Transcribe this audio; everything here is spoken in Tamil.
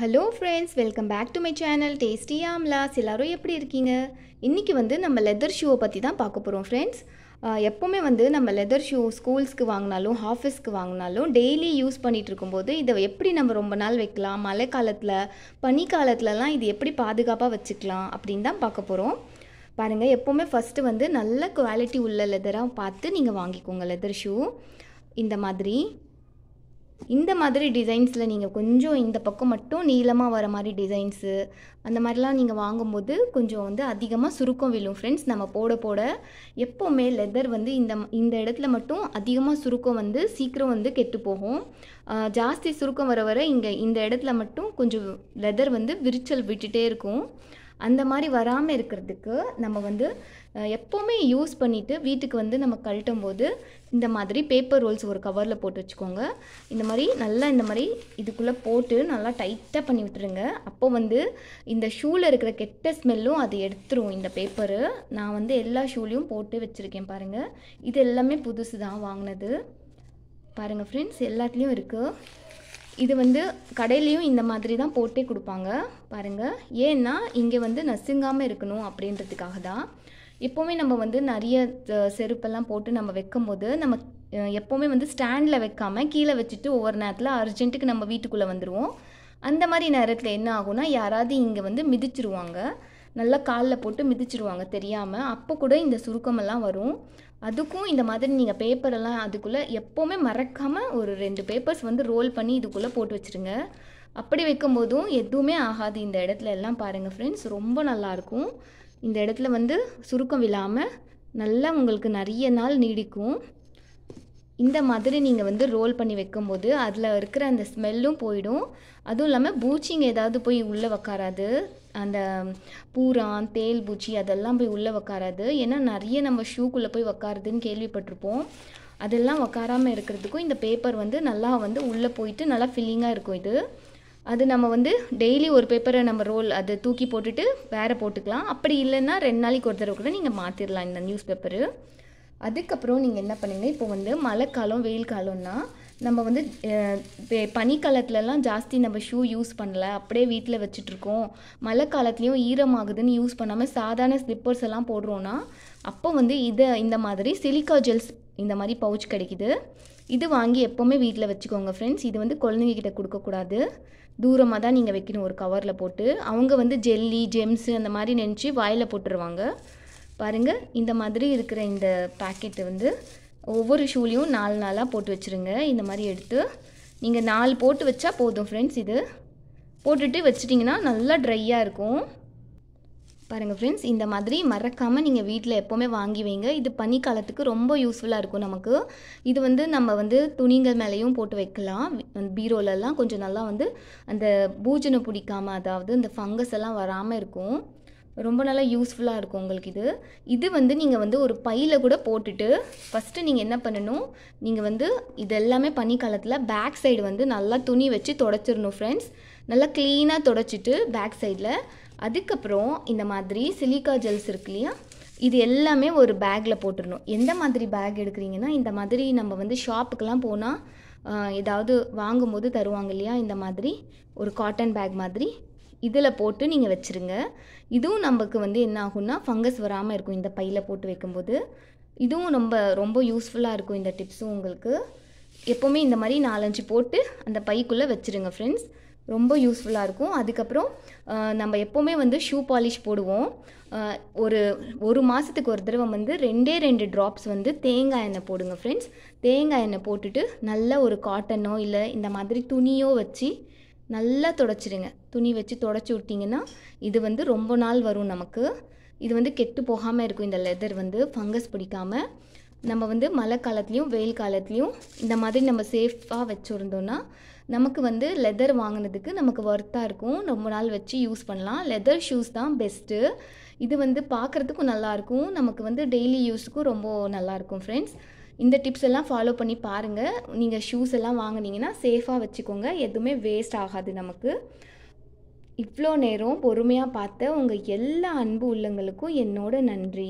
hello friends welcome back to my channel tasty ஆம்லாஸ் எல்லோரும் எப்படி இருக்கீங்க இன்றைக்கி வந்து நம்ம லெதர் ஷூவை பற்றி தான் பார்க்க போகிறோம் ஃப்ரெண்ட்ஸ் எப்போவுமே வந்து நம்ம லெதர் ஷூ ஸ்கூல்ஸ்க்கு வாங்கினாலும் ஆஃபீஸ்க்கு வாங்கினாலும் டெய்லி யூஸ் பண்ணிகிட்டு இருக்கும்போது இதை எப்படி நம்ம ரொம்ப நாள் வைக்கலாம் மழை காலத்தில் பனி காலத்துலலாம் இது எப்படி பாதுகாப்பாக வச்சுக்கலாம் அப்படின்னு தான் பார்க்க போகிறோம் பாருங்கள் எப்போவுமே ஃபஸ்ட்டு வந்து நல்ல குவாலிட்டி உள்ள லெதராக பார்த்து நீங்கள் வாங்கிக்கோங்க லெதர் ஷூ இந்த மாதிரி இந்த மாதிரி டிசைன்ஸில் நீங்கள் கொஞ்சம் இந்த பக்கம் மட்டும் நீளமாக வர மாதிரி டிசைன்ஸு அந்த மாதிரிலாம் நீங்கள் வாங்கும்போது கொஞ்சம் வந்து அதிகமாக சுருக்கம் விழும் ஃப்ரெண்ட்ஸ் நம்ம போட போட எப்போவுமே லெதர் வந்து இந்த இந்த இடத்துல மட்டும் அதிகமாக சுருக்கம் வந்து சீக்கிரம் வந்து கெட்டு போகும் ஜாஸ்தி சுருக்கம் வர வர இங்கே இந்த இடத்துல மட்டும் கொஞ்சம் லெதர் வந்து விரிச்சல் விட்டுட்டே இருக்கும் அந்த மாதிரி வராமல் இருக்கிறதுக்கு நம்ம வந்து எப்போவுமே யூஸ் பண்ணிவிட்டு வீட்டுக்கு வந்து நம்ம கழட்டும் போது இந்த மாதிரி பேப்பர் ரோல்ஸ் ஒரு கவரில் போட்டு வச்சுக்கோங்க இந்த மாதிரி நல்லா இந்த மாதிரி இதுக்குள்ளே போட்டு நல்லா டைட்டாக பண்ணி விட்டுருங்க அப்போ வந்து இந்த ஷூவில் இருக்கிற கெட்ட ஸ்மெல்லும் அது எடுத்துரும் இந்த பேப்பரு நான் வந்து எல்லா ஷூலையும் போட்டு வச்சுருக்கேன் பாருங்கள் இது எல்லாமே புதுசு தான் வாங்கினது பாருங்கள் ஃப்ரெண்ட்ஸ் எல்லாத்துலேயும் இருக்குது இது வந்து கடையிலையும் இந்த மாதிரி தான் போட்டே கொடுப்பாங்க பாருங்கள் ஏன்னா இங்கே வந்து நசுங்காமல் இருக்கணும் அப்படின்றதுக்காக தான் எப்போவுமே நம்ம வந்து நிறைய செருப்பெல்லாம் போட்டு நம்ம வைக்கும் போது நம்ம எப்போவுமே வந்து ஸ்டாண்டில் வைக்காமல் கீழே வச்சுட்டு ஒவ்வொரு நேரத்தில் அர்ஜென்ட்டுக்கு நம்ம வீட்டுக்குள்ளே வந்துடுவோம் அந்த மாதிரி நேரத்தில் என்ன ஆகும்னா யாராவது இங்கே வந்து மிதிச்சிருவாங்க நல்லா காலில் போட்டு மிதிச்சிருவாங்க தெரியாமல் அப்போ கூட இந்த சுருக்கமெல்லாம் வரும் அதுக்கும் இந்த மாதிரி நீங்கள் பேப்பரெல்லாம் அதுக்குள்ளே எப்போவுமே மறக்காமல் ஒரு ரெண்டு பேப்பர்ஸ் வந்து ரோல் பண்ணி இதுக்குள்ளே போட்டு வச்சுருங்க அப்படி வைக்கும்போதும் எதுவுமே ஆகாது இந்த இடத்துல எல்லாம் பாருங்கள் ஃப்ரெண்ட்ஸ் ரொம்ப நல்லாயிருக்கும் இந்த இடத்துல வந்து சுருக்கம் விழாமல் நல்லா உங்களுக்கு நிறைய நாள் நீடிக்கும் இந்த மாதிரி நீங்கள் வந்து ரோல் பண்ணி வைக்கும்போது அதில் இருக்கிற அந்த ஸ்மெல்லும் போயிடும் அதுவும் இல்லாமல் பூச்சிங்க ஏதாவது போய் உள்ளே உக்காராது அந்த பூரான் தேல் பூச்சி அதெல்லாம் போய் உள்ளே உக்காராது ஏன்னா நிறைய நம்ம ஷூக்குள்ளே போய் உக்காருதுன்னு கேள்விப்பட்டிருப்போம் அதெல்லாம் உக்காராமல் இருக்கிறதுக்கும் இந்த பேப்பர் வந்து நல்லா வந்து உள்ளே போயிட்டு நல்லா ஃபில்லிங்காக இருக்கும் இது அது நம்ம வந்து டெய்லி ஒரு பேப்பரை நம்ம ரோல் அதை தூக்கி போட்டுட்டு வேறு போட்டுக்கலாம் அப்படி இல்லைன்னா ரெண்டு நாளைக்கு ஒரு தடவை கூட நீங்கள் மாற்றிடலாம் இந்த நியூஸ் பேப்பரு அதுக்கப்புறம் நீங்கள் என்ன பண்ணுங்க இப்போ வந்து மழைக்காலம் வெயில் காலம்னா நம்ம வந்து பனிக்காலத்துலலாம் ஜாஸ்தி நம்ம ஷூ யூஸ் பண்ணல அப்படியே வீட்டில் வச்சுட்ருக்கோம் மழை காலத்துலேயும் ஈரமாகுதுன்னு யூஸ் பண்ணாமல் சாதாரண ஸ்லிப்பர்ஸ் எல்லாம் போடுறோன்னா அப்போ வந்து இதை இந்த மாதிரி சிலிக்கா ஜெல்ஸ் இந்த மாதிரி பவுச் கிடைக்குது இது வாங்கி எப்போவுமே வீட்டில் வச்சுக்கோங்க ஃப்ரெண்ட்ஸ் இது வந்து குழந்தைங்கக்கிட்ட கொடுக்கக்கூடாது தூரமாக தான் நீங்கள் வைக்கணும் ஒரு கவரில் போட்டு அவங்க வந்து ஜெல்லி ஜெம்ஸு அந்த மாதிரி நினச்சி வாயில் போட்டுருவாங்க பாருங்கள் இந்த மாதிரி இருக்கிற இந்த பேக்கெட்டு வந்து ஒவ்வொரு ஷூலையும் நாலு நாளாக போட்டு வச்சுருங்க இந்த மாதிரி எடுத்து நீங்கள் நாலு போட்டு வச்சா போதும் ஃப்ரெண்ட்ஸ் இது போட்டுட்டு வச்சிட்டிங்கன்னா நல்லா ட்ரையாக இருக்கும் பாருங்கள் ஃப்ரெண்ட்ஸ் இந்த மாதிரி மறக்காமல் நீங்கள் வீட்டில் எப்போவுமே வாங்கி வைங்க இது பனிக்காலத்துக்கு ரொம்ப யூஸ்ஃபுல்லாக இருக்கும் நமக்கு இது வந்து நம்ம வந்து துணிங்கள் மேலேயும் போட்டு வைக்கலாம் பீரோலெல்லாம் கொஞ்சம் நல்லா வந்து அந்த பூஜனை பிடிக்காமல் அதாவது இந்த ஃபங்கஸ் எல்லாம் வராமல் இருக்கும் ரொம்ப நல்லா யூஸ்ஃபுல்லாக இருக்கும் உங்களுக்கு இது இது வந்து நீங்கள் வந்து ஒரு பையில் கூட போட்டுட்டு ஃபஸ்ட்டு நீங்கள் என்ன பண்ணணும் நீங்கள் வந்து இது எல்லாமே பனிக்காலத்தில் பேக் சைடு வந்து நல்லா துணி வச்சு தொடச்சிடணும் ஃப்ரெண்ட்ஸ் நல்லா க்ளீனாக தொடச்சிட்டு பேக் சைடில் அதுக்கப்புறம் இந்த மாதிரி சிலிக்கா ஜெல்ஸ் இருக்கு இல்லையா இது எல்லாமே ஒரு பேக்கில் போட்டுடணும் எந்த மாதிரி பேக் எடுக்கிறீங்கன்னா இந்த மாதிரி நம்ம வந்து ஷாப்புக்கெலாம் போனால் ஏதாவது வாங்கும்போது தருவாங்க இல்லையா இந்த மாதிரி ஒரு காட்டன் பேக் மாதிரி இதில் போட்டு நீங்கள் வச்சுருங்க இதுவும் நமக்கு வந்து என்ன ஆகும்னா ஃபங்கஸ் வராமல் இருக்கும் இந்த பையில் போட்டு வைக்கும்போது இதுவும் ரொம்ப ரொம்ப யூஸ்ஃபுல்லாக இருக்கும் இந்த டிப்ஸும் உங்களுக்கு எப்போவுமே இந்த மாதிரி நாலஞ்சு போட்டு அந்த பைக்குள்ளே வச்சுருங்க ஃப்ரெண்ட்ஸ் ரொம்ப யூஸ்ஃபுல்லாக இருக்கும் அதுக்கப்புறம் நம்ம எப்போவுமே வந்து ஷூ பாலிஷ் போடுவோம் ஒரு ஒரு மாதத்துக்கு ஒரு தடவை வந்து ரெண்டே ரெண்டு ட்ராப்ஸ் வந்து தேங்காய் எண்ணெய் போடுங்க ஃப்ரெண்ட்ஸ் தேங்காய் எண்ணெய் போட்டுட்டு நல்ல ஒரு காட்டனோ இல்லை இந்த மாதிரி துணியோ வச்சு நல்லா தொடச்சிடுங்க துணி வச்சு தொடச்சி விட்டிங்கன்னா இது வந்து ரொம்ப நாள் வரும் நமக்கு இது வந்து கெட்டு போகாமல் இருக்கும் இந்த லெதர் வந்து ஃபங்கஸ் பிடிக்காமல் நம்ம வந்து மழை காலத்துலேயும் வெயில் காலத்துலேயும் இந்த மாதிரி நம்ம சேஃபாக வச்சுருந்தோன்னா நமக்கு வந்து லெதர் வாங்கினதுக்கு நமக்கு ஒர்த்தாக இருக்கும் ரொம்ப நாள் வச்சு யூஸ் பண்ணலாம் லெதர் ஷூஸ் தான் பெஸ்ட்டு இது வந்து பார்க்குறதுக்கும் நல்லாயிருக்கும் நமக்கு வந்து டெய்லி யூஸுக்கும் ரொம்ப நல்லாயிருக்கும் ஃப்ரெண்ட்ஸ் இந்த டிப்ஸ் எல்லாம் ஃபாலோ பண்ணி பாருங்கள் நீங்கள் ஷூஸ் எல்லாம் வாங்கினீங்கன்னா சேஃபாக வச்சுக்கோங்க எதுவுமே வேஸ்ட் ஆகாது நமக்கு இவ்வளோ நேரம் பொறுமையாக பார்த்த உங்கள் எல்லா அன்பு உள்ளங்களுக்கும் என்னோட நன்றி